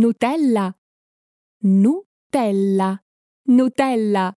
Nutella. Nutella. Nutella.